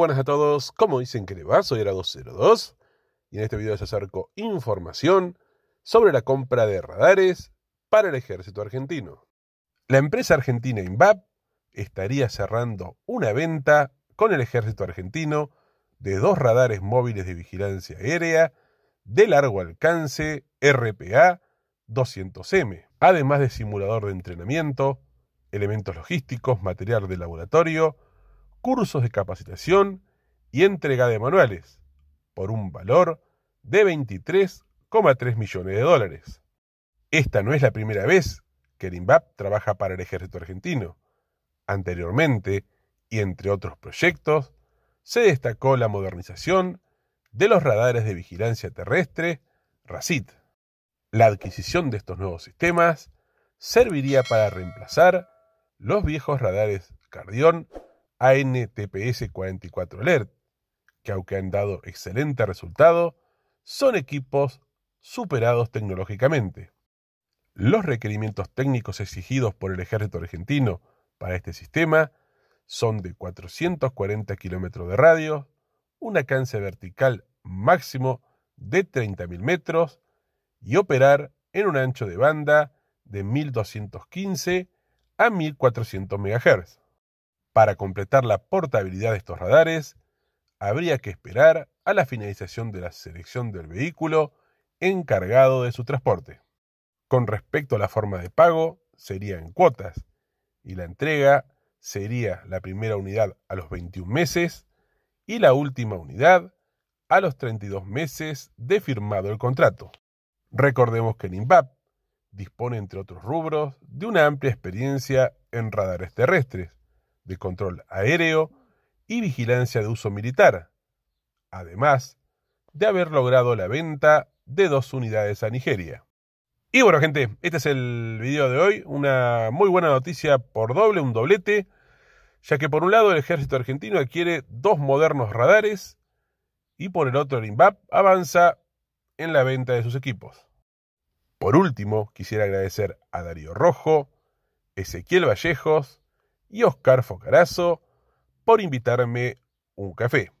buenas a todos, como dicen que le va? Soy Era202 y en este video les acerco información sobre la compra de radares para el ejército argentino. La empresa argentina INVAP estaría cerrando una venta con el ejército argentino de dos radares móviles de vigilancia aérea de largo alcance RPA 200M, además de simulador de entrenamiento, elementos logísticos, material de laboratorio, cursos de capacitación y entrega de manuales, por un valor de 23,3 millones de dólares. Esta no es la primera vez que el trabaja para el ejército argentino. Anteriormente, y entre otros proyectos, se destacó la modernización de los radares de vigilancia terrestre RACID. La adquisición de estos nuevos sistemas serviría para reemplazar los viejos radares Cardión ANTPS 44 Alert, que aunque han dado excelente resultado, son equipos superados tecnológicamente. Los requerimientos técnicos exigidos por el ejército argentino para este sistema son de 440 kilómetros de radio, un alcance vertical máximo de 30.000 metros y operar en un ancho de banda de 1215 a 1400 MHz. Para completar la portabilidad de estos radares, habría que esperar a la finalización de la selección del vehículo encargado de su transporte. Con respecto a la forma de pago, sería en cuotas y la entrega sería la primera unidad a los 21 meses y la última unidad a los 32 meses de firmado el contrato. Recordemos que el INVAP dispone, entre otros rubros, de una amplia experiencia en radares terrestres, de control aéreo y vigilancia de uso militar, además de haber logrado la venta de dos unidades a Nigeria. Y bueno, gente, este es el video de hoy. Una muy buena noticia por doble, un doblete, ya que por un lado el ejército argentino adquiere dos modernos radares y por el otro el INVAP avanza en la venta de sus equipos. Por último, quisiera agradecer a Darío Rojo, Ezequiel Vallejos y Oscar Focarazo por invitarme un café.